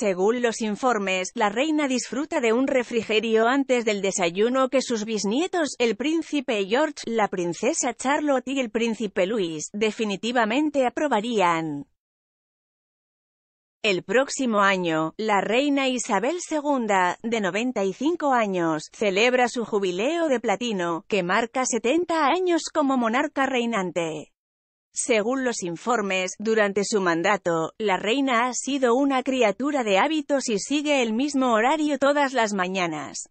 Según los informes, la reina disfruta de un refrigerio antes del desayuno que sus bisnietos, el príncipe George, la princesa Charlotte y el príncipe Luis, definitivamente aprobarían. El próximo año, la reina Isabel II, de 95 años, celebra su jubileo de platino, que marca 70 años como monarca reinante. Según los informes, durante su mandato, la reina ha sido una criatura de hábitos y sigue el mismo horario todas las mañanas.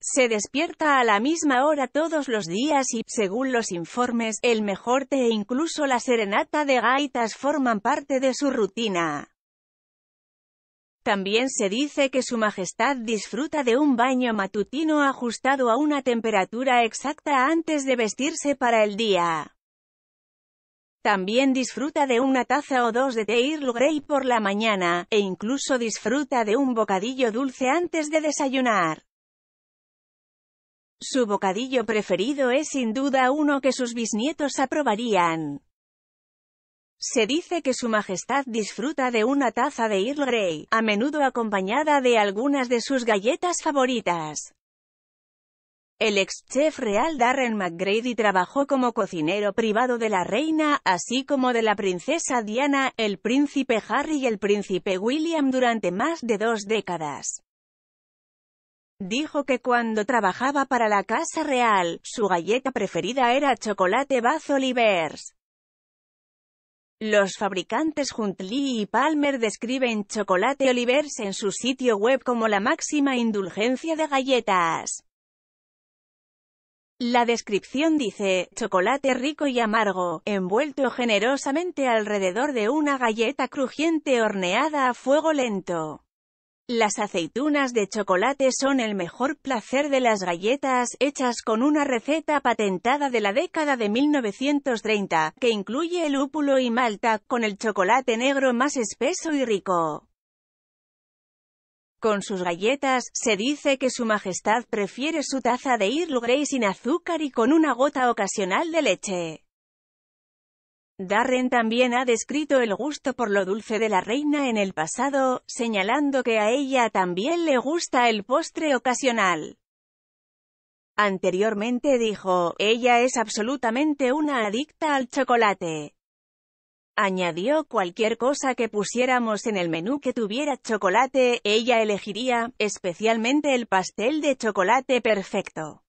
Se despierta a la misma hora todos los días y, según los informes, el mejor té e incluso la serenata de gaitas forman parte de su rutina. También se dice que su majestad disfruta de un baño matutino ajustado a una temperatura exacta antes de vestirse para el día. También disfruta de una taza o dos de té Earl Grey por la mañana, e incluso disfruta de un bocadillo dulce antes de desayunar. Su bocadillo preferido es sin duda uno que sus bisnietos aprobarían. Se dice que su majestad disfruta de una taza de Earl Grey, a menudo acompañada de algunas de sus galletas favoritas. El ex chef real Darren McGrady trabajó como cocinero privado de la reina, así como de la princesa Diana, el príncipe Harry y el príncipe William durante más de dos décadas. Dijo que cuando trabajaba para la Casa Real, su galleta preferida era chocolate Baz Oliver's. Los fabricantes Huntley y Palmer describen chocolate Olivers en su sitio web como la máxima indulgencia de galletas. La descripción dice, chocolate rico y amargo, envuelto generosamente alrededor de una galleta crujiente horneada a fuego lento. Las aceitunas de chocolate son el mejor placer de las galletas, hechas con una receta patentada de la década de 1930, que incluye el úpulo y malta, con el chocolate negro más espeso y rico. Con sus galletas, se dice que su majestad prefiere su taza de Earl Grey sin azúcar y con una gota ocasional de leche. Darren también ha descrito el gusto por lo dulce de la reina en el pasado, señalando que a ella también le gusta el postre ocasional. Anteriormente dijo, ella es absolutamente una adicta al chocolate. Añadió cualquier cosa que pusiéramos en el menú que tuviera chocolate, ella elegiría, especialmente el pastel de chocolate perfecto.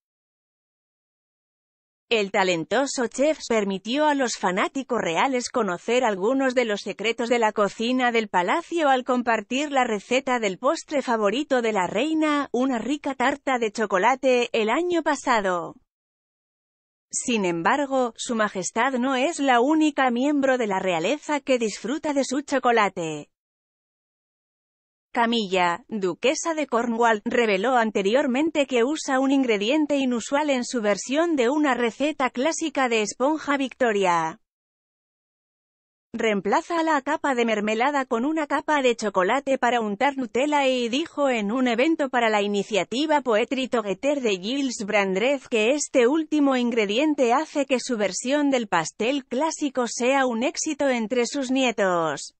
El talentoso chef permitió a los fanáticos reales conocer algunos de los secretos de la cocina del palacio al compartir la receta del postre favorito de la reina, una rica tarta de chocolate, el año pasado. Sin embargo, su majestad no es la única miembro de la realeza que disfruta de su chocolate. Camilla, duquesa de Cornwall, reveló anteriormente que usa un ingrediente inusual en su versión de una receta clásica de esponja Victoria. Reemplaza la capa de mermelada con una capa de chocolate para untar Nutella y dijo en un evento para la iniciativa Poetry Together de Gilles Brandreth que este último ingrediente hace que su versión del pastel clásico sea un éxito entre sus nietos.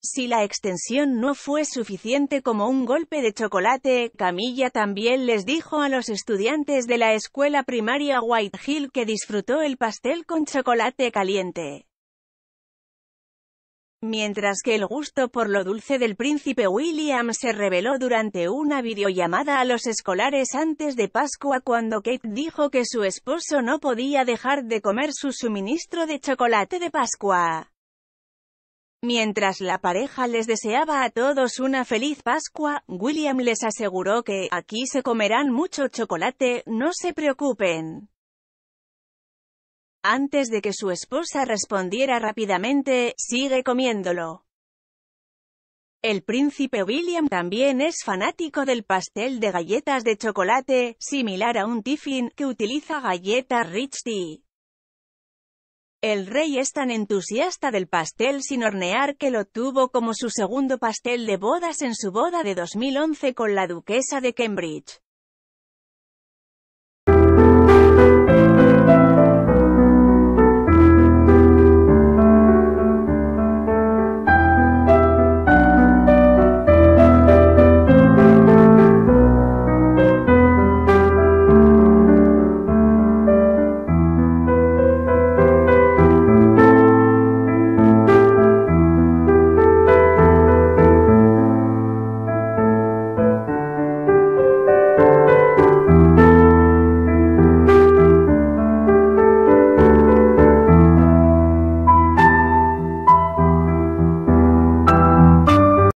Si la extensión no fue suficiente como un golpe de chocolate, Camilla también les dijo a los estudiantes de la escuela primaria White Hill que disfrutó el pastel con chocolate caliente. Mientras que el gusto por lo dulce del príncipe William se reveló durante una videollamada a los escolares antes de Pascua cuando Kate dijo que su esposo no podía dejar de comer su suministro de chocolate de Pascua. Mientras la pareja les deseaba a todos una feliz Pascua, William les aseguró que, aquí se comerán mucho chocolate, no se preocupen. Antes de que su esposa respondiera rápidamente, sigue comiéndolo. El príncipe William también es fanático del pastel de galletas de chocolate, similar a un tiffin, que utiliza galletas Rich Tea. El rey es tan entusiasta del pastel sin hornear que lo tuvo como su segundo pastel de bodas en su boda de 2011 con la duquesa de Cambridge.